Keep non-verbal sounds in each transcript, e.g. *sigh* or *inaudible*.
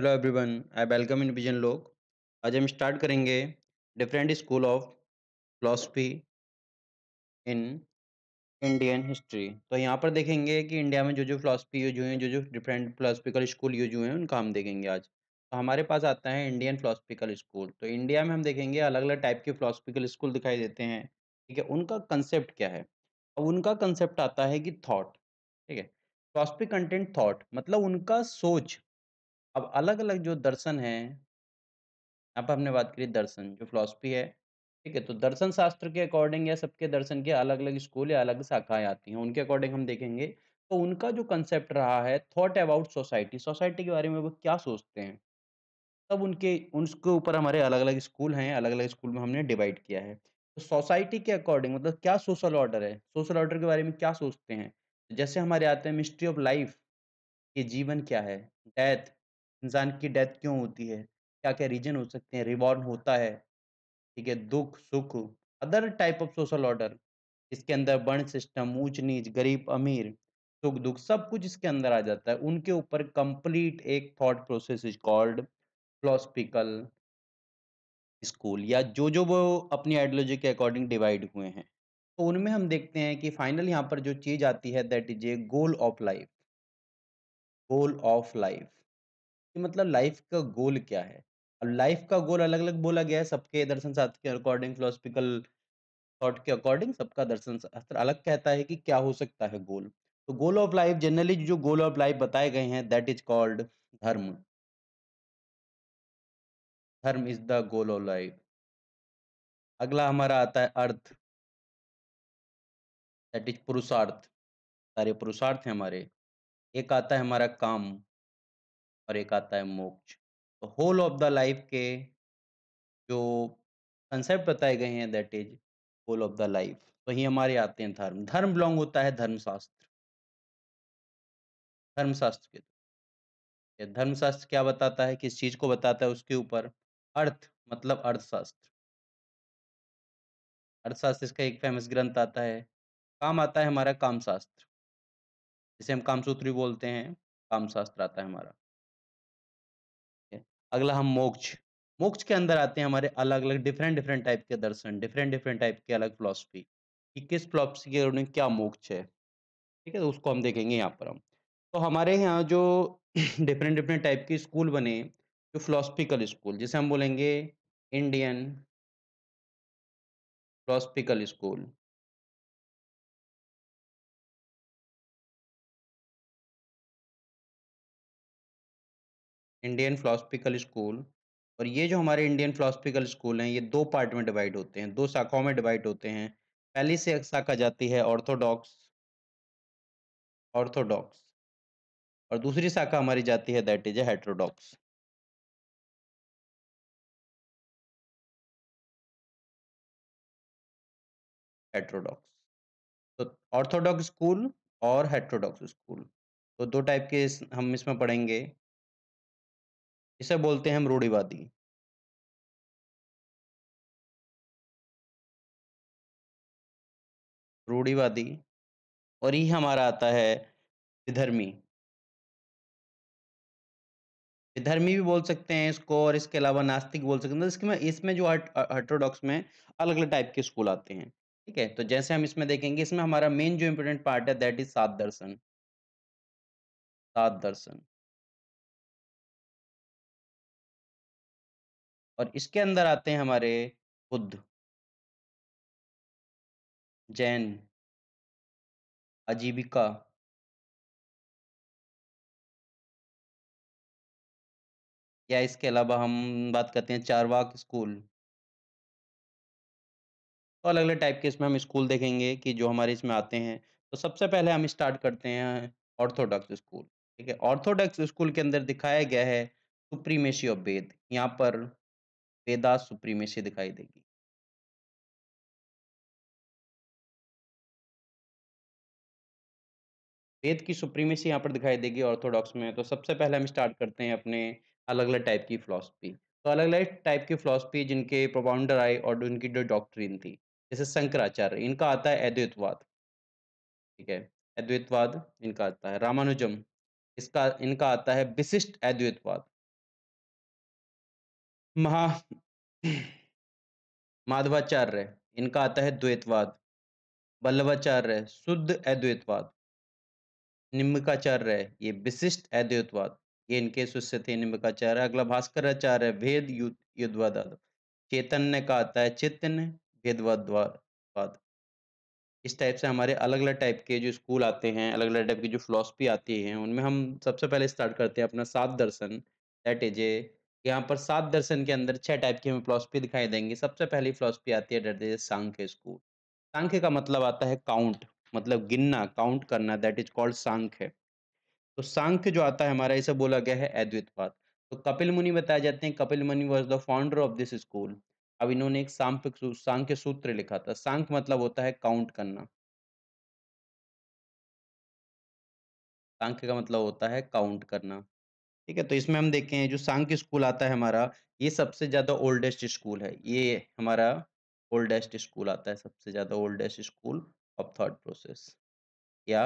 hello everyone I welcome in vision लोग आज हम स्टार्ट करेंगे different school of philosophy in Indian history तो यहाँ पर देखेंगे कि इंडिया में जो जो फिलोसफी यूज हुए हैं जो जो डिफरेंट फिलोसफिकल स्कूल यूज हुए हैं उनका हम देखेंगे आज तो हमारे पास आता है इंडियन फिलोसफिकल स्कूल तो इंडिया में हम देखेंगे अलग अलग टाइप के फिलोसफिकल स्कूल दिखाई देते हैं ठीक है उनका कंसेप्ट क्या है अब उनका कंसेप्ट आता है कि थाट ठीक है फिलोसफी कंटेंट थाट मतलब उनका सोच अब अलग अलग जो दर्शन है यहाँ पर हमने बात करी दर्शन जो फिलोसफी है ठीक है तो दर्शन शास्त्र के अकॉर्डिंग या सबके दर्शन के अलग अलग स्कूल या अलग शाखाएं आती हैं उनके अकॉर्डिंग हम देखेंगे तो उनका जो कंसेप्ट रहा है थॉट अबाउट सोसाइटी सोसाइटी के बारे में वो क्या सोचते हैं तब उनके उनके ऊपर हमारे अलग अलग स्कूल हैं अलग अलग स्कूल में हमने डिवाइड किया है तो सोसाइटी के अकॉर्डिंग मतलब क्या सोशल ऑर्डर है सोशल ऑर्डर के बारे में क्या सोचते हैं जैसे हमारे आते हैं मिस्ट्री ऑफ लाइफ कि जीवन क्या है डेथ इंसान की डेथ क्यों होती है क्या क्या रीजन हो सकते हैं रिबॉर्न होता है ठीक है दुख सुख other type of social order इसके अंदर वर्ण सिस्टम ऊंच नीच गरीब अमीर सुख दुख सब कुछ इसके अंदर आ जाता है उनके ऊपर कंप्लीट एक thought process is called philosophical school या जो जो वो अपनी आइडियोलॉजी के अकॉर्डिंग डिवाइड हुए हैं तो उनमें हम देखते हैं कि फाइनल यहाँ पर जो चीज़ आती है that is a goal of life goal of life कि मतलब लाइफ का गोल क्या है अब लाइफ का गोल अलग अलग बोला गया है सबके दर्शन शास्त्र के अकॉर्डिंग फिलोसफिकल थॉट के अकॉर्डिंग सबका दर्शन शास्त्र अलग कहता है कि क्या हो सकता है गोल तो गोल ऑफ लाइफ जनरली जो गोल ऑफ लाइफ बताए गए हैं that is called dharma dharma is the goal of life अगला हमारा आता है अर्थ दैट इज पुरुषार्थ सारे पुरुषार्थ हैं हमारे एक आता है हमारा काम और एक आता है मोक्ष तो होल ऑफ द लाइफ के जो कंसेप्ट बताए गए हैं that is whole of the life वही हमारे आते हैं धर्म धर्म बिलोंग होता है धर्मशास्त्र धर्मशास्त्र के धर्मशास्त्र क्या बताता है किस चीज को बताता है उसके ऊपर अर्थ मतलब अर्थशास्त्र अर्थशास्त्र इसका एक फेमस ग्रंथ आता है काम आता है हमारा कामशास्त्र जिसे हम कामसूत्री बोलते हैं कामशास्त्र आता है हमारा अगला हम मोक्ष मोक्ष के अंदर आते हैं हमारे अलग अलग डिफरेंट डिफरेंट टाइप के दर्शन डिफरेंट डिफरेंट टाइप के अलग फिलोसफी कि किस फिलोसफी के अकॉर्डिंग क्या मोक्ष है ठीक है तो उसको हम देखेंगे यहाँ पर हम तो हमारे यहाँ जो डिफरेंट डिफरेंट टाइप के स्कूल बने जो फिलोसफिकल स्कूल जिसे हम बोलेंगे Indian philosophical school Indian philosophical school और ये जो हमारे इंडियन फिलोसफिकल स्कूल हैं ये दो पार्ट में डिवाइड होते हैं दो शाखाओं में डिवाइड होते हैं पहली से शाखा जाती है ऑर्थोडॉक्स ऑर्थोडॉक्स और दूसरी शाखा हमारी जाती है दैट इज हेट्रोडॉक्स हेट्रोडॉक्स तो ऑर्थोडॉक्स स्कूल और हेट्रोडॉक्स स्कूल तो दो टाइप के हम इसमें पढ़ेंगे इसे बोलते हैं हम रूढ़िवादी रूढ़िवादी और ये हमारा आता है विधर्मी विधर्मी भी बोल सकते हैं इसको और इसके अलावा नास्तिक बोल सकते हैं मतलब इसमें इसमें जो हर्टोडॉक्स में अलग अलग टाइप के स्कूल आते हैं ठीक है तो जैसे हम इसमें देखेंगे इसमें हमारा मेन जो इम्पोर्टेंट पार्ट है दैट इज सात दर्शन सात दर्शन और इसके अंदर आते हैं हमारे बुद्ध जैन आजीविका या इसके अलावा हम बात करते हैं चारवाक स्कूल तो अलग अलग टाइप के इसमें हम स्कूल देखेंगे कि जो हमारे इसमें आते हैं तो सबसे पहले हम स्टार्ट करते हैं ऑर्थोडॉक्स स्कूल ठीक है ऑर्थोडॉक्स स्कूल के अंदर दिखाया गया है सुप्रीमेसी ऑफ वेद यहाँ पर वेदास सुप्रीमेसी दिखाई देगी वेद की सुप्रीमेसी यहाँ पर दिखाई देगी ऑर्थोडॉक्स में तो सबसे पहले हम स्टार्ट करते हैं अपने अलग अलग टाइप की फिलोसफी तो अलग अलग टाइप की फिलोसफी जिनके प्रोपाउंडर आए और उनकी जो डॉक्ट्रीन थी जैसे शंकराचार्य इनका आता है अद्वैतवाद ठीक है अद्वैतवाद इनका आता है रामानुजम इसका इनका आता है विशिष्ट अद्वैतवाद महा माधवाचार्य इनका आता है द्वैतवाद बल्लभाचार्य शुद्ध अद्वैतवाद निम्बकाचार्य ये विशिष्ट अद्वैतवाद ये इनके शिष्य थे निम्बकाचार्य अगला भास्कराचार्य भेद युद्ध युद्धवाद चैतन्य का आता है चैतन्य भेदवाद इस टाइप से हमारे अलग अलग टाइप के जो स्कूल आते हैं अलग अलग टाइप की जो फिलोसफी आती है उनमें हम सबसे पहले स्टार्ट करते हैं अपना सात दर्शन दैट इज ए यहाँ पर सात दर्शन के अंदर छह टाइप की हमें फिलोसफी दिखाई देंगे सबसे पहली फिलोसफी आती है डरते सांख्य स्कूल सांख्य का मतलब आता है काउंट मतलब गिनना काउंट करना दैट इज कॉल्ड सांख्य तो सांख्य जो आता है हमारा इसे बोला गया है अद्वैतवाद तो कपिल मुनि बताए जाते हैं Kapil Muni was the founder of this school अब इन्होंने एक सांख्य सांख्य सूत्र लिखा था सांख्य मतलब होता है काउंट करना सांख्य का मतलब होता है काउंट करना ठीक है तो इसमें हम देखें जो सांग स्कूल आता है हमारा ये सबसे ज़्यादा ओल्डेस्ट स्कूल है ये हमारा ओल्डेस्ट स्कूल आता है सबसे ज़्यादा oldest school of thought process या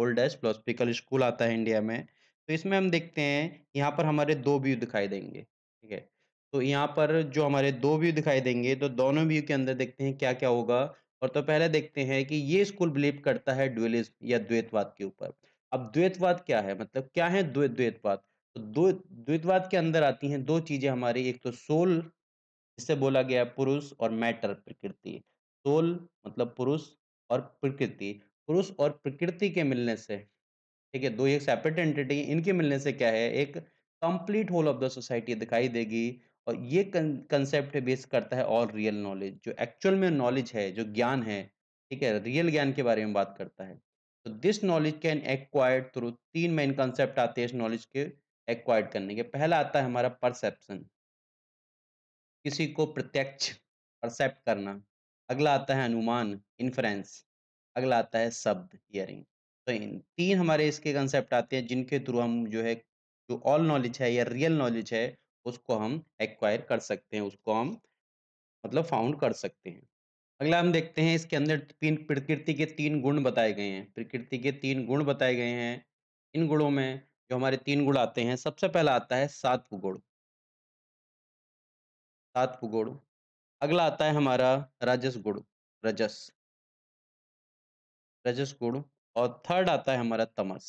ओल्डेस्ट फिलोसफिकल स्कूल आता है इंडिया में तो इसमें हम देखते हैं यहाँ पर हमारे दो व्यू दिखाई देंगे ठीक है तो यहाँ पर जो हमारे दो व्यू दिखाई देंगे तो दोनों व्यू के अंदर देखते हैं क्या क्या होगा और तो पहले देखते हैं कि ये स्कूल बिलीव करता है ड्यूलिज्म या द्वैतवाद के ऊपर अब द्वैतवाद क्या है मतलब क्या है द्वैतवाद तो दो द्वितवाद के अंदर आती हैं दो चीजें हमारी एक तो सोल जिससे बोला गया पुरुष और मैटर प्रकृति सोल मतलब पुरुष और प्रकृति पुरुष और प्रकृति के मिलने से ठीक है दो एक सेपरेट एंटिटी इनके मिलने से क्या है एक complete whole of the society दिखाई देगी और ये कंसेप्ट बेस करता है ऑल रियल नॉलेज जो एक्चुअल में नॉलेज है जो ज्ञान है ठीक है रियल ज्ञान के बारे में बात करता है तो this knowledge can acquired through तीन मेन कंसेप्ट आते हैं इस नॉलेज के एक्वाइड करने के पहला आता है हमारा परसेप्शन किसी को प्रत्यक्ष परसेप्ट करना अगला आता है अनुमान इन्फ्रेंस अगला आता है शब्द हियरिंग तो इन तीन हमारे इसके कंसेप्ट आते हैं जिनके थ्रू हम जो है जो ऑल नॉलेज है या रियल नॉलेज है उसको हम एक्वायर कर सकते हैं उसको हम मतलब फाउंड कर सकते हैं अगला हम देखते हैं इसके अंदर तीन प्रकृति के तीन गुण बताए गए हैं प्रकृति के तीन गुण बताए गए हैं इन गुणों में जो हमारे तीन गुण आते हैं सबसे पहला आता है सात गुण सात गुण अगला आता है हमारा राजस गुण रजस रजस गुण और थर्ड आता है हमारा तमस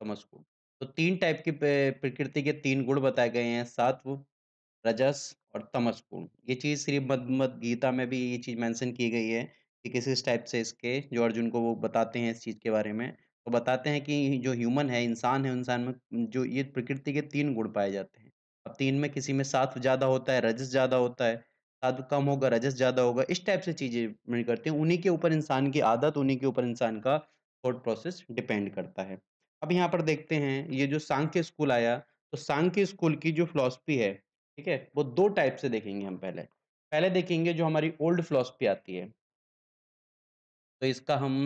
तमस गुण तो तीन टाइप की प्रकृति के तीन गुण बताए गए हैं सात्व रजस और तमस गुण ये चीज़ श्री मद गीता में भी ये चीज़ मेंशन की गई है कि किस किस टाइप से इसके जो अर्जुन को वो बताते हैं इस चीज़ के बारे में तो बताते हैं कि जो ह्यूमन है इंसान है इंसान में जो ये प्रकृति के तीन गुण पाए जाते हैं अब तीन में किसी में सात्व ज़्यादा होता है रजस ज़्यादा होता है सात्व कम होगा रजस ज़्यादा होगा इस टाइप से चीज़ें करते हैं उन्हीं के ऊपर इंसान की आदत उन्हीं के ऊपर इंसान का थॉट प्रोसेस डिपेंड करता है अब यहाँ पर देखते हैं ये जो सांख्य स्कूल आया तो सांख्य स्कूल की जो फिलोसफी है ठीक है वो दो टाइप से देखेंगे हम पहले पहले देखेंगे जो हमारी ओल्ड फिलोसफी आती है तो इसका हम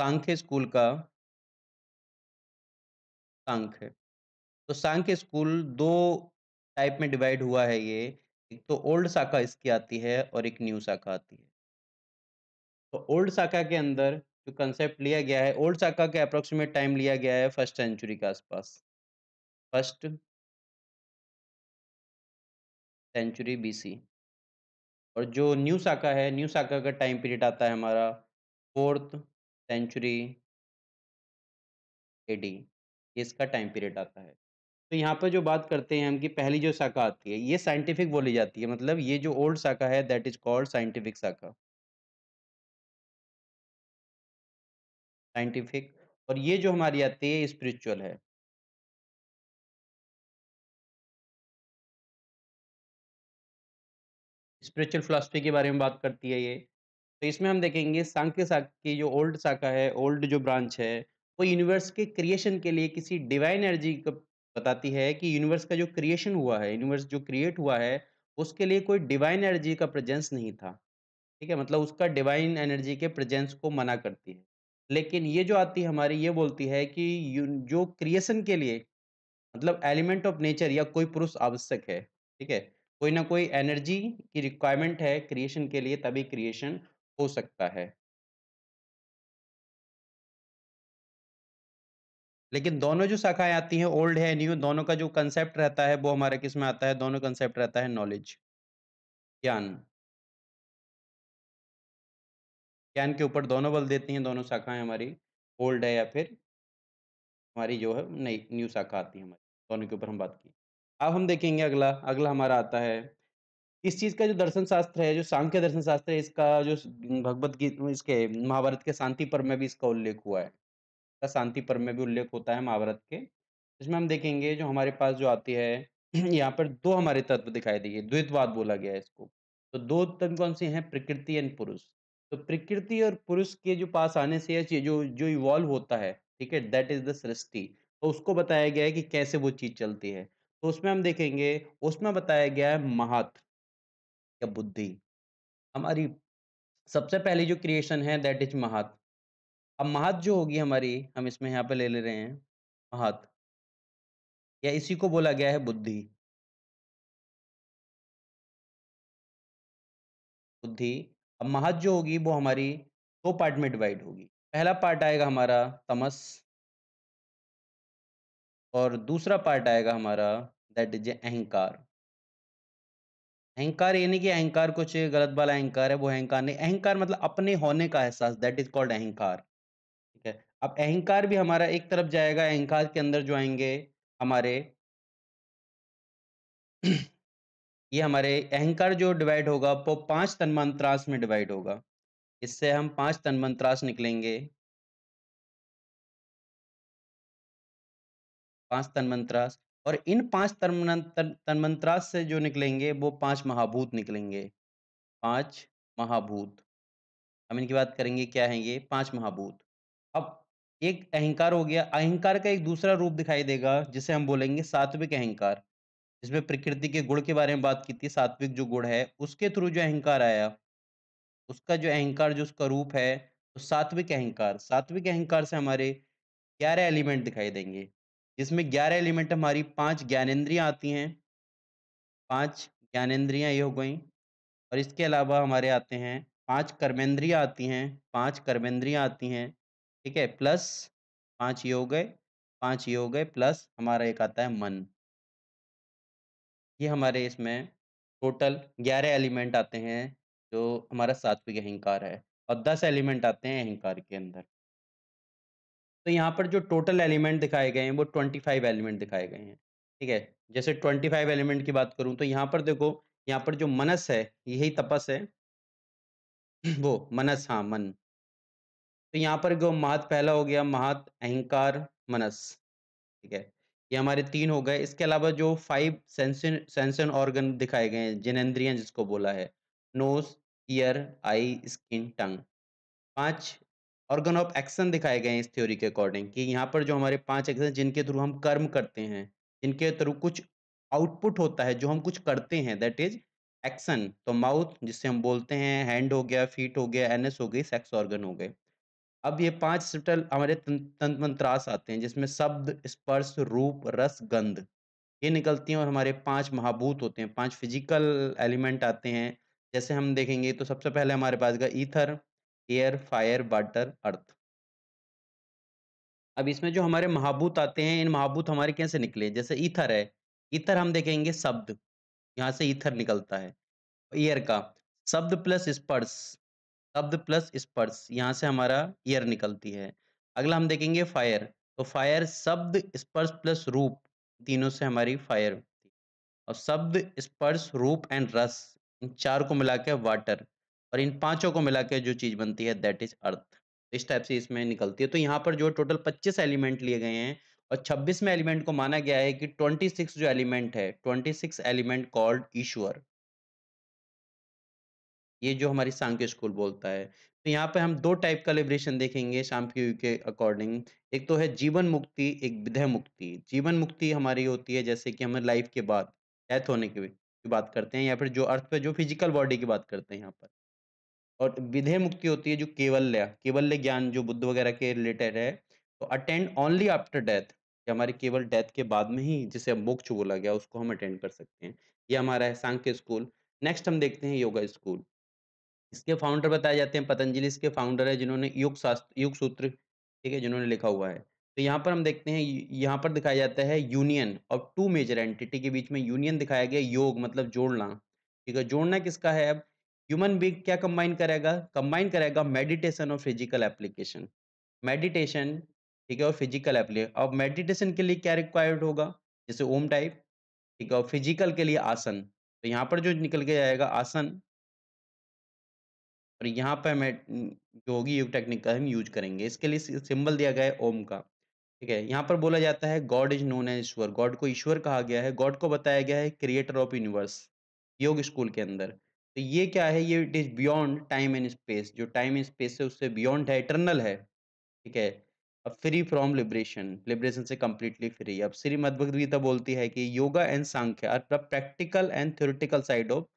सांख्य स्कूल का सांख है तो सांख स्कूल दो टाइप में डिवाइड हुआ है ये एक तो ओल्ड शाखा इसकी आती है और एक न्यू शाखा आती है तो ओल्ड शाखा के अंदर जो कंसेप्ट लिया गया है ओल्ड शाखा के अप्रोक्सीमेट टाइम लिया गया है फर्स्ट सेंचुरी के आसपास फर्स्ट सेंचुरी बीसी और जो न्यू शाखा है न्यू शाखा का टाइम पीरियड आता है हमारा फोर्थ सेंचुरी एडी इसका टाइम पीरियड आता है तो यहाँ पर जो बात करते हैं हम कि पहली जो शाखा आती है ये साइंटिफिक बोली जाती है मतलब ये जो ओल्ड शाखा है दैट इज कॉल्ड साइंटिफिक शाखा साइंटिफिक और ये जो हमारी आती है स्पिरिचुअल है स्पिरिचुअल फिलोसफी के बारे में बात करती है ये तो इसमें हम देखेंगे सांख्य शाखा की जो ओल्ड शाखा है ओल्ड जो ब्रांच है वो यूनिवर्स के क्रिएशन के लिए किसी डिवाइन एनर्जी को बताती है कि यूनिवर्स का जो क्रिएशन हुआ है यूनिवर्स जो क्रिएट हुआ है उसके लिए कोई डिवाइन एनर्जी का प्रेजेंस नहीं था ठीक है मतलब उसका डिवाइन एनर्जी के प्रेजेंस को मना करती है लेकिन ये जो आती है हमारी ये बोलती है कि जो क्रिएशन के लिए मतलब एलिमेंट ऑफ नेचर या कोई पुरुष आवश्यक है ठीक है कोई ना कोई एनर्जी की रिक्वायरमेंट है क्रिएशन के लिए तभी क्रिएशन हो सकता है लेकिन दोनों जो शाखाएं आती हैं ओल्ड है न्यू दोनों का जो कंसेप्ट रहता है वो हमारे किस में आता है दोनों कंसेप्ट रहता है नॉलेज ज्ञान ज्ञान के ऊपर दोनों बल देती हैं दोनों शाखाएं हमारी ओल्ड है या फिर हमारी जो है नई न्यू शाखा आती है हमारी दोनों के ऊपर हम बात की अब हम देखेंगे अगला अगला हमारा आता है इस चीज़ का जो दर्शन शास्त्र है जो सांख्य दर्शन शास्त्र है इसका जो भगवत गीत इसके महाभारत के शांति पर्व में भी इसका उल्लेख हुआ है का शांति पर्व में भी उल्लेख होता है महाभारत के इसमें हम देखेंगे जो हमारे पास जो आती है *clears throat* यहाँ पर दो हमारे तत्व दिखाई दिए द्वैतवाद बोला गया है इसको तो दो तत्व कौन से हैं प्रकृति एंड पुरुष तो प्रकृति और पुरुष के जो पास आने से यह जो जो इवॉल्व होता है ठीक है दैट इज द सृष्टि तो उसको बताया गया है कि कैसे वो चीज चलती है तो उसमें हम देखेंगे उसमें बताया गया है महत या बुद्धि हमारी सबसे पहली जो क्रिएशन है दैट इज महत अब महत जो होगी हमारी हम इसमें यहाँ पे ले ले रहे हैं महत या इसी को बोला गया है बुद्धि बुद्धि अब महत जो होगी वो हमारी दो पार्ट में डिवाइड होगी पहला पार्ट आएगा हमारा तमस और दूसरा पार्ट आएगा हमारा दैट इज अहंकार अहंकार ये नहीं कि अहंकार कुछ गलत वाला अहंकार है वो अहंकार नहीं अहंकार मतलब अपने होने का एहसास दैट इज कॉल्ड अहंकार अब अहंकार भी हमारा एक तरफ जाएगा अहंकार के अंदर जो आएंगे हमारे *clears throat* ये हमारे अहंकार जो डिवाइड होगा वो पांच तन्मांत्रास में डिवाइड होगा इससे हम पांच तन्मांत्रास निकलेंगे पांच तन्मंत्रास और इन पांच तन्मंत्रास से जो निकलेंगे वो पांच महाभूत निकलेंगे पांच महाभूत हम इनकी बात करेंगे क्या है ये पांच महाभूत अब एक अहंकार हो गया अहंकार का एक दूसरा रूप दिखाई देगा जिसे हम बोलेंगे सात्विक अहंकार जिसमें प्रकृति के गुण के बारे में बात की थी सात्विक जो गुण है उसके थ्रू जो अहंकार आया उसका जो अहंकार जो उसका रूप है तो सात्विक अहंकार सात्विक अहंकार से हमारे ग्यारह एलिमेंट दिखाई देंगे जिसमें ग्यारह एलिमेंट हमारी पांच ज्ञानेन्द्रियाँ आती हैं पांच ज्ञानेन्द्रियाँ ये हो गई और इसके अलावा हमारे आते हैं पांच कर्मेंद्रियाँ आती हैं पांच कर्मेंद्रियाँ आती हैं ठीक है प्लस पांच ये हो गए पांच ये हो गए प्लस हमारा एक आता है मन ये हमारे इसमें टोटल ग्यारह एलिमेंट आते हैं जो हमारा सात्विक अहंकार है और दस एलिमेंट आते हैं अहंकार के अंदर तो यहाँ पर जो टोटल एलिमेंट दिखाए गए हैं वो ट्वेंटी फाइव एलिमेंट दिखाए गए हैं ठीक है जैसे ट्वेंटी फाइव एलिमेंट की बात करूँ तो यहाँ पर देखो यहाँ पर जो मनस है यही तपस है वो मनस हाँ मन तो यहाँ पर जो महत पहला हो गया महत अहंकार मनस ठीक है ये हमारे तीन हो गए इसके अलावा जो फाइव सेंसन ऑर्गन दिखाए गए हैं जिनेन्द्रिया जिसको बोला है nose ear eye skin tongue पांच ऑर्गन ऑफ एक्शन दिखाए गए हैं इस थ्योरी के अकॉर्डिंग कि यहाँ पर जो हमारे पांच एक्शन जिनके थ्रू हम कर्म करते हैं जिनके थ्रू कुछ आउटपुट होता है जो हम कुछ करते हैं दैट इज एक्शन तो माउथ जिससे हम बोलते हैं हैंड हो गया फीट हो गया एनएस हो गई सेक्स ऑर्गन हो गए अब ये पांच सिप्टल हमारे तंतमंत्रास आते हैं जिसमें शब्द स्पर्श रूप रस गंध ये निकलती हैं और हमारे पांच महाभूत होते हैं पांच फिजिकल एलिमेंट आते हैं जैसे हम देखेंगे तो सबसे पहले हमारे पास का ether air fire water earth अब इसमें जो हमारे महाभूत आते हैं इन महाभूत हमारे कैसे निकले जैसे ईथर है ईथर हम देखेंगे शब्द यहाँ से ईथर निकलता है एयर का शब्द प्लस स्पर्श शब्द प्लस स्पर्श यहाँ से हमारा ईयर निकलती है अगला हम देखेंगे फायर तो फायर शब्द स्पर्श प्लस रूप तीनों से हमारी फायर होती है और शब्द स्पर्श रूप एंड रस इन चार को मिला के वाटर और इन पांचों को मिला के जो चीज़ बनती है दैट इज अर्थ तो इस टाइप से इसमें निकलती है तो यहाँ पर जो टोटल 25 एलिमेंट लिए गए हैं और 26 में एलिमेंट को माना गया है कि 26 जो एलिमेंट है 26 एलिमेंट कॉल्ड ईश्वर ये जो हमारी सांख्य स्कूल बोलता है तो यहाँ पे हम दो टाइप का लिब्रेशन देखेंगे शाम के के अकॉर्डिंग एक तो है जीवन मुक्ति एक विधय मुक्ति जीवन मुक्ति हमारी होती है जैसे कि हमें लाइफ के बाद डेथ होने के की बात करते हैं या फिर जो अर्थ पे जो फिजिकल बॉडी की बात करते हैं यहाँ पर और विधेय मुक्ति होती है जो केवल्य केवल्य ज्ञान जो बुद्ध वगैरह के रिलेटेड है तो अटेंड ओनली आफ्टर डेथ हमारे केवल डेथ के बाद में ही जिसे मोक्ष बोला गया उसको हम अटेंड कर सकते हैं ये हमारा है सांख्य स्कूल नेक्स्ट हम देखते हैं योगा स्कूल इसके फाउंडर बताए जाते हैं पतंजलि इसके फाउंडर है जिन्होंने योग शास्त्र योग सूत्र ठीक है जिन्होंने लिखा हुआ है तो यहाँ पर हम देखते हैं यहाँ पर दिखाया जाता है यूनियन और टू मेजर एंटिटी के बीच में यूनियन दिखाया गया योग मतलब जोड़ना ठीक है जोड़ना किसका है अब ह्यूमन बींग क्या कंबाइन करेगा कंबाइन करेगा मेडिटेशन और फिजिकल एप्लीकेशन मेडिटेशन ठीक है और फिजिकल एप्लीकेशन अब मेडिटेशन के लिए क्या रिक्वायर्ड होगा जैसे ओम टाइप ठीक है और फिजिकल के लिए आसन तो यहाँ पर जो निकल के जाएगा आसन और यहाँ पर हमें जो होगी योग टेक्निक का हम यूज करेंगे इसके लिए सिंबल दिया गया है ओम का ठीक है यहाँ पर बोला जाता है God is known as Ishwar God को ईश्वर कहा गया है गॉड को बताया गया है creator of universe Yoga school के अंदर तो ये क्या है ये it is beyond time and space जो टाइम एंड स्पेस है उससे बियॉन्ड है इटरनल है ठीक है अब फ्री फ्रॉम लिबरेशन लिबरेशन से कम्प्लीटली फ्री अब श्री मद्भगवत गीता बोलती है कि yoga and Sankhya are the practical and theoretical side of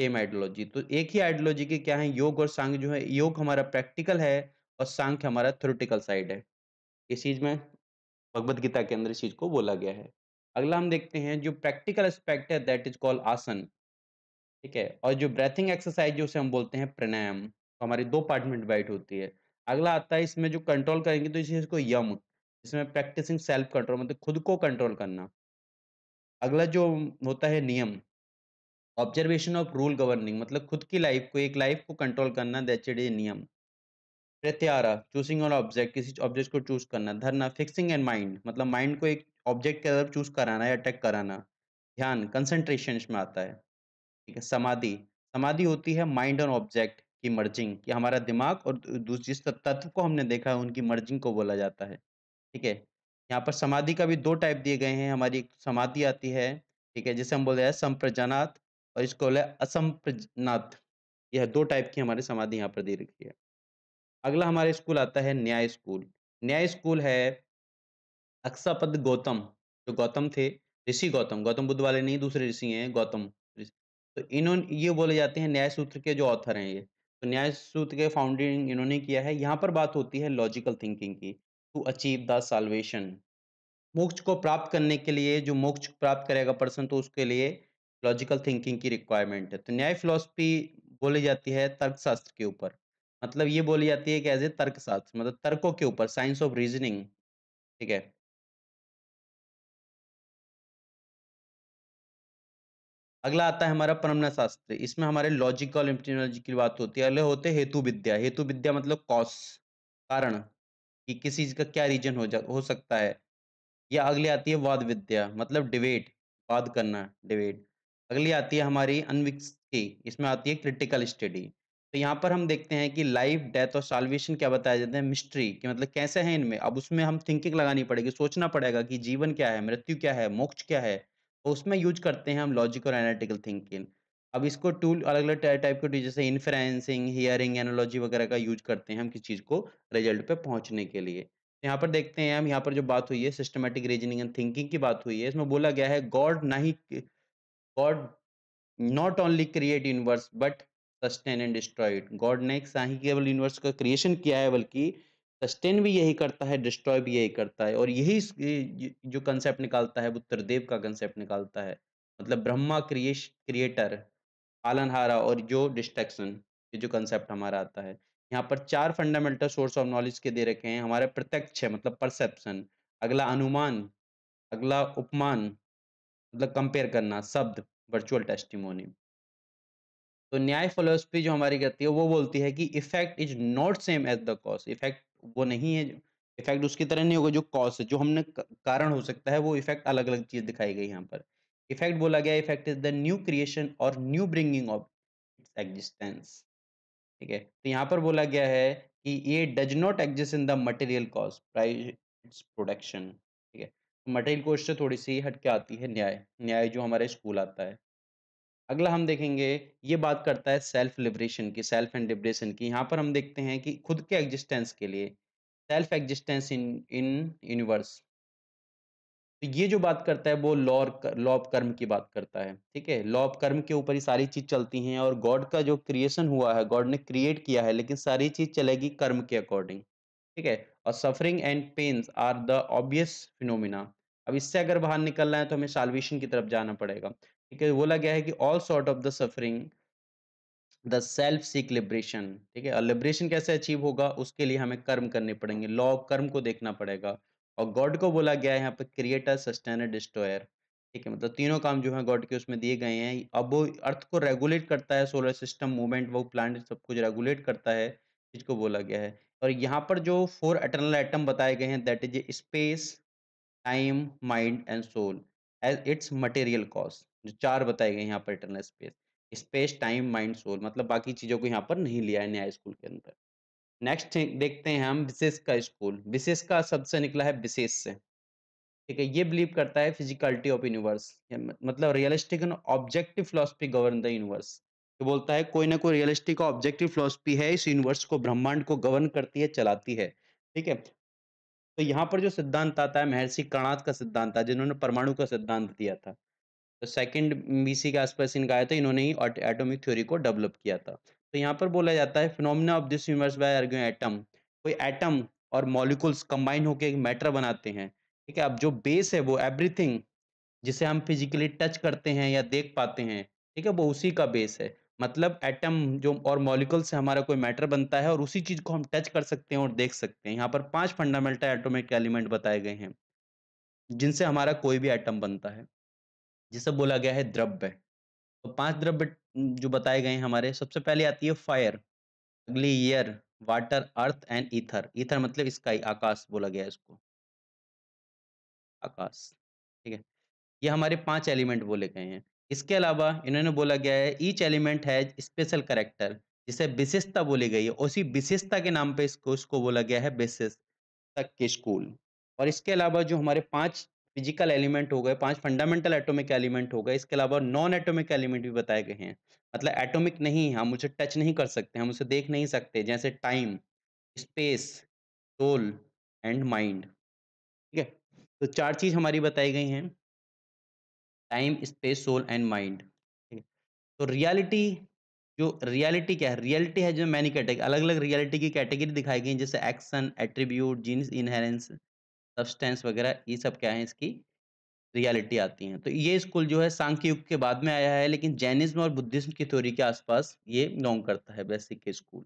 same ideology तो एक ही आइडियोलॉजी के क्या है योग और सांख्य जो है योग हमारा प्रैक्टिकल है और सांख्य हमारा थ्योरेटिकल साइड है इस चीज में भगवत गीता के अंदर इस चीज को बोला गया है अगला हम देखते हैं जो प्रैक्टिकल एस्पेक्ट है दैट इज कॉल आसन ठीक है और जो ब्रेथिंग एक्सरसाइज उसे हम बोलते हैं प्राणायाम तो हमारी दो पार्ट में डिवाइड होती है अगला आता है इसमें जो कंट्रोल करेंगे तो इस चीज को यम इसमें प्रैक्टिसिंग सेल्फ कंट्रोल मतलब खुद को कंट्रोल करना अगला जो होता है नियम ऑब्जर्वेशन ऑफ रूल गवर्निंग मतलब खुद की लाइफ को एक लाइफ को कंट्रोल करना दैचेड नियम प्रत्यारा चूसिंग ऑन ऑब्जेक्ट किसी ऑब्जेक्ट को चूज करना धरना फिक्सिंग एंड माइंड मतलब माइंड को एक ऑब्जेक्ट के तरफ चूज कराना या अटैक कराना ध्यान कंसंट्रेशन में आता है ठीक है समाधि समाधि होती है माइंड ऑन ऑब्जेक्ट की मर्जिंग कि हमारा दिमाग और जिस तत्व को हमने देखा है उनकी मर्जिंग को बोला जाता है ठीक है यहाँ पर समाधि का भी दो टाइप दिए गए हैं हमारी समाधि आती है ठीक है जिसे हम बोलते हैं संप्रजनात और इसको बोला असंप्रज्ञात यह दो टाइप की हमारे समाधि यहाँ पर दे रखी है अगला हमारे स्कूल आता है न्याय स्कूल न्याय स्कूल है अक्सापद गौतम जो गौतम थे ऋषि गौतम गौतम बुद्ध वाले नहीं दूसरे ऋषि हैं गौतम तो इन्होंने ये बोले जाते हैं न्याय सूत्र के जो ऑथर हैं ये तो न्याय सूत्र के फाउंडिंग इन्होंने किया है यहाँ पर बात होती है लॉजिकल थिंकिंग की टू अचीव द साल्वेशन मोक्ष को प्राप्त करने के लिए जो मोक्ष प्राप्त करेगा पर्सन तो उसके लिए लॉजिकल थिंकिंग की रिक्वायरमेंट है तो न्याय फिलोसफी बोली जाती है तर्कशास्त्र के ऊपर मतलब ये बोली जाती है कि एज ए तर्कशास्त्र मतलब तर्कों के ऊपर साइंस ऑफ रीजनिंग ठीक है अगला आता है हमारा परमना शास्त्र इसमें हमारे लॉजिकल इंटीनोलॉजी की बात होती है अगले होते हेतु विद्या हेतु विद्या मतलब कॉस कारण कि किसी चीज का क्या रीजन हो जा हो सकता है या अगले आती है वाद विद्या मतलब डिबेट वाद करना डिबेट अगली आती है हमारी अनविक्स की इसमें आती है क्रिटिकल स्टडी तो यहाँ पर हम देखते हैं कि लाइफ डेथ और साल्वेशन क्या बताया जाता है मिस्ट्री कि मतलब कैसे है इनमें अब उसमें हम थिंकिंग लगानी पड़ेगी सोचना पड़ेगा कि जीवन क्या है मृत्यु क्या है मोक्ष क्या है तो उसमें यूज करते हैं हम लॉजिक और एनालिटिकल थिंकिंग अब इसको टूल अलग अलग टाइप के जैसे इन्फ्रेंसिंग हियरिंग एनोलॉजी वगैरह का यूज करते हैं हम किस चीज़ को रिजल्ट पे पहुंचने के लिए तो यहाँ पर देखते हैं हम यहाँ पर जो बात हुई है सिस्टमेटिक रीजनिंग एंड थिंकिंग की बात हुई है इसमें बोला गया है गॉड ना ही God not only create universe but sustain and destroy God ने एक ही केवल यूनिवर्स का क्रिएशन किया है बल्कि सस्टेन भी यही करता है डिस्ट्रॉय भी यही करता है और यही जो कंसेप्ट निकालता है वो त्रिदेव का कंसेप्ट निकालता है मतलब ब्रह्मा क्रिएश क्रिएटर पालनहारा और जो डिस्ट्रैक्शन ये जो कंसेप्ट हमारा आता है यहाँ पर चार फंडामेंटल सोर्स ऑफ नॉलेज के दे रखे हैं हमारे प्रत्यक्ष है मतलब परसेप्शन अगला अनुमान अगला उपमान मतलब कंपेयर करना शब्द वर्चुअल टेस्टिमोनी तो न्याय फिलोसफी जो हमारी कहती है वो बोलती है कि effect is not same as the cause effect वो नहीं है इफेक्ट उसकी तरह नहीं होगा जो कॉज है जो हमने कारण हो सकता है वो इफेक्ट अलग अलग चीज दिखाई गई यहाँ पर इफेक्ट बोला गया effect is the new creation और new bringing of its existence ठीक है तो यहाँ पर बोला गया है कि ये does not exist in the material cause prior its production material cause से थोड़ी सी हटके आती है न्याय न्याय जो हमारे स्कूल आता है अगला हम देखेंगे ये बात करता है सेल्फ लिबरेशन की सेल्फ एंड लिबरेशन की यहाँ पर हम देखते हैं कि खुद के एग्जिस्टेंस के लिए self existence in in universe तो ये जो बात करता है वो लॉ लॉ ऑफ कर्म की बात करता है ठीक है लॉ ऑफ कर्म के ऊपर ही सारी चीज चलती हैं और गॉड का जो क्रिएशन हुआ है गॉड ने क्रिएट किया है लेकिन सारी चीज चलेगी कर्म के अकॉर्डिंग ठीक है और suffering and pains are the obvious phenomena अब इससे अगर बाहर निकलना है तो हमें साल्वेशन की तरफ जाना पड़ेगा ठीक है बोला गया है कि all sort of the suffering the self seek liberation ठीक है और लिब्रेशन कैसे अचीव होगा उसके लिए हमें कर्म करने पड़ेंगे लॉ ऑफ कर्म को देखना पड़ेगा और गॉड को बोला गया है यहाँ पर क्रिएटर सस्टेनर डिस्ट्रॉयर ठीक है मतलब तीनों काम जो है गॉड के उसमें दिए गए हैं अब वो अर्थ को रेगुलेट करता है सोलर सिस्टम मूवमेंट वो प्लान सब कुछ रेगुलेट करता है चीज को बोला गया है और यहाँ पर जो फोर एटर्नल आइटम बताए गए हैं that is space time mind and soul as its material cause जो चार बताए गए यहाँ पर eternal space space time mind soul मतलब बाकी चीज़ों को यहाँ पर नहीं लिया है नया स्कूल के अंदर नेक्स्ट देखते हैं हम विशेष का स्कूल विशेष का सबसे निकला है विशेष से ठीक है ये बिलीव करता है फिजिकलिटी ऑफ यूनिवर्स मतलब realistic and objective philosophy govern the universe तो बोलता है कोई ना कोई रियलिस्टिक और ऑब्जेक्टिव फिलोसफी है इस यूनिवर्स को ब्रह्मांड को गवर्न करती है चलाती है ठीक है तो यहाँ पर जो सिद्धांत आता है महर्षि कर्णाथ का सिद्धांत था जिन्होंने परमाणु का सिद्धांत दिया था तो सेकंड बीसी के आसपास इनका आया था इन्होंने ही एटॉमिक थ्योरी को डेवलप किया था तो यहाँ पर बोला जाता है phenomena of this universe by argue atom कोई एटम और मॉलिकुल्स कंबाइन होकर एक मैटर बनाते हैं ठीक है अब जो बेस है वो एवरीथिंग जिसे हम फिजिकली टच करते हैं या देख पाते हैं ठीक है वो उसी का बेस है मतलब एटम जो और मॉलिकल से हमारा कोई मैटर बनता है और उसी चीज़ को हम टच कर सकते हैं और देख सकते हैं यहाँ पर पांच फंडामेंटल एटोमिक एलिमेंट बताए गए हैं जिनसे हमारा कोई भी एटम बनता है जिसे बोला गया है द्रव्य तो पांच द्रव्य जो बताए गए हैं हमारे सबसे पहले आती है फायर अगली air water earth and ether ether मतलब स्काई आकाश बोला गया इसको आकाश ठीक है ये हमारे पांच एलिमेंट बोले गए हैं इसके अलावा इन्होंने बोला गया है each element has special character जिसे विशेषता बोली गई है उसी विशेषता के नाम पे इसको इसको बोला गया है बेसिस तक के स्कूल और इसके अलावा जो हमारे पांच फिजिकल एलिमेंट हो गए पांच फंडामेंटल एटॉमिक एलिमेंट हो गए इसके अलावा नॉन एटॉमिक एलिमेंट भी बताए गए हैं मतलब एटॉमिक नहीं हम उसे टच नहीं कर सकते हम उसे देख नहीं सकते जैसे time space soul and mind ठीक है तो चार चीज़ हमारी बताई गई हैं time space soul and mind ठीक है तो रियलिटी जो रियलिटी क्या है रियलिटी है जो मैनी कैटेगरी अलग अलग रियलिटी की कैटेगरी दिखाई गई जैसे action attribute genus inherence substance वगैरह ये सब क्या है इसकी रियलिटी आती हैं तो ये स्कूल जो है सांख्य युग के बाद में आया है लेकिन जैनिज्म और बुद्धिज्म की थ्योरी के आसपास ये बिलोंग करता है बेसिक के स्कूल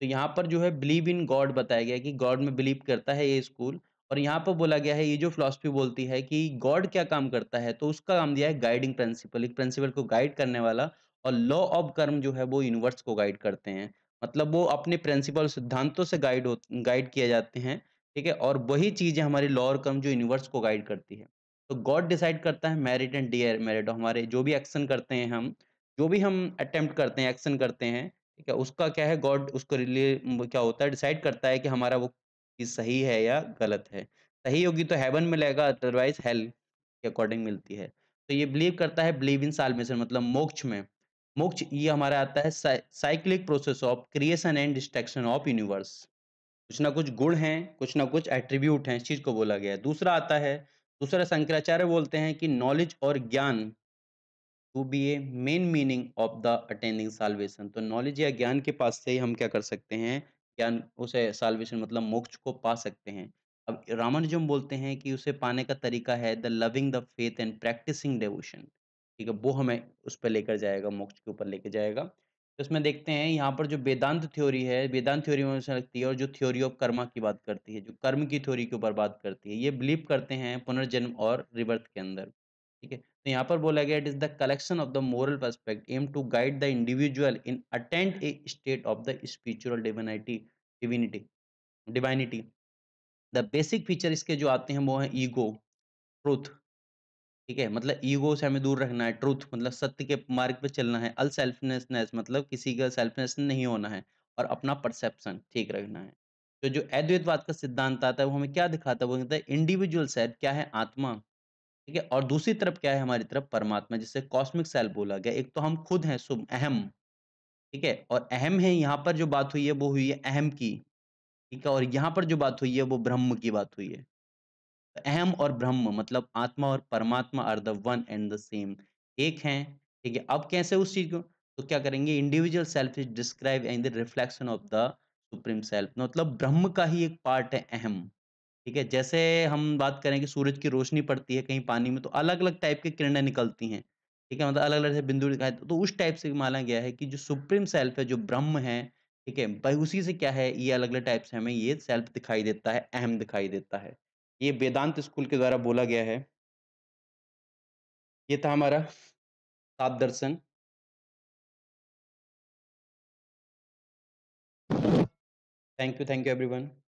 तो यहाँ पर जो है बिलीव इन गॉड बताया गया कि गॉड में बिलीव करता है ये स्कूल और यहाँ पर बोला गया है ये जो फिलोसफी बोलती है कि गॉड क्या काम करता है तो उसका काम दिया है गाइडिंग प्रिंसिपल एक प्रिंसिपल को गाइड करने वाला और लॉ ऑफ कर्म जो है वो यूनिवर्स को गाइड करते हैं मतलब वो अपने प्रिंसिपल सिद्धांतों से गाइड हो गाइड किए जाते हैं ठीक है और वही चीज़ें हमारे लॉ और कर्म जो यूनिवर्स को गाइड करती है तो गॉड डिसाइड करता है मेरिट एंड डियर मेरिट हमारे जो भी एक्शन करते हैं हम जो भी हम अटेम्प्ट करते हैं एक्शन करते हैं ठीक है उसका क्या है गॉड उसको रिले क्या होता है डिसाइड करता है कि हमारा वो कि सही है या गलत है सही होगी तो हेवन मिलेगा अदरवाइज हेल के अकॉर्डिंग मिलती है तो ये बिलीव करता है बिलीव इन सालमेशन मतलब मोक्ष में मोक्ष ये हमारा आता है cyclic process of creation and destruction of universe कुछ ना कुछ गुण हैं कुछ ना कुछ एट्रीब्यूट हैं इस चीज़ को बोला गया है दूसरा आता है दूसरा शंकराचार्य बोलते हैं कि नॉलेज और ज्ञान to be a main meaning of the attending salvation तो नॉलेज या ज्ञान के पास से ही हम क्या कर सकते हैं क्या उसे सालवेशन मतलब मोक्ष को पा सकते हैं अब रामानुजम बोलते हैं कि उसे पाने का तरीका है the loving the faith and practising devotion ठीक है वो हमें उस पर लेकर जाएगा मोक्ष के ऊपर लेकर जाएगा तो इसमें देखते हैं यहाँ पर जो वेदांत थ्योरी है वेदांत थ्योरी में उसे लगती है और जो थ्योरी ऑफ कर्मा की बात करती है जो कर्म की थ्योरी के ऊपर बात करती है ये बिलीव करते हैं पुनर्जन्म और रिवर्थ के अंदर ठीक है तो यहाँ पर बोला गया it is the collection of the moral precept aim to guide the individual in attend a state of the spiritual divinity divinity divinity the basic feature इसके जो आते हैं वो है ईगो ट्रूथ ठीक है मतलब ईगो से हमें दूर रखना है ट्रूथ मतलब सत्य के मार्ग पर चलना है अलसेल्फनेसनेस मतलब किसी का सेल्फनेस नहीं होना है और अपना परसेप्शन ठीक रखना है तो जो अद्वैतवाद का सिद्धांत आता है वो हमें क्या दिखाता है वो कहता है इंडिविजुअल सेल्फ क्या है आत्मा ठीक है और दूसरी तरफ क्या है हमारी तरफ परमात्मा जिसे कॉस्मिक सेल बोला गया एक तो हम खुद हैं सुम अहम ठीक है और अहम है यहाँ पर जो बात हुई है वो हुई है अहम की ठीक है और यहाँ पर जो बात हुई है वो ब्रह्म की बात हुई है तो अहम और ब्रह्म मतलब आत्मा और परमात्मा are the one and the same एक है ठीक है अब कैसे उस चीज को तो क्या करेंगे individual self is describe in the reflection of the supreme self मतलब ब्रह्म का ही एक पार्ट है अहम ठीक है जैसे हम बात करें कि सूरज की रोशनी पड़ती है कहीं पानी में तो अलग अलग टाइप के किरणें निकलती हैं ठीक है मतलब अलग अलग बिंदु दिखाए तो उस टाइप से माना गया है कि जो सुप्रीम सेल्फ है जो ब्रह्म है ठीक है भाई उसी से क्या है ये अलग अलग टाइप से हमें ये सेल्फ दिखाई देता है अहम दिखाई देता है ये वेदांत स्कूल के द्वारा बोला गया है ये था हमारा ताप दर्शन thank you thank you everyone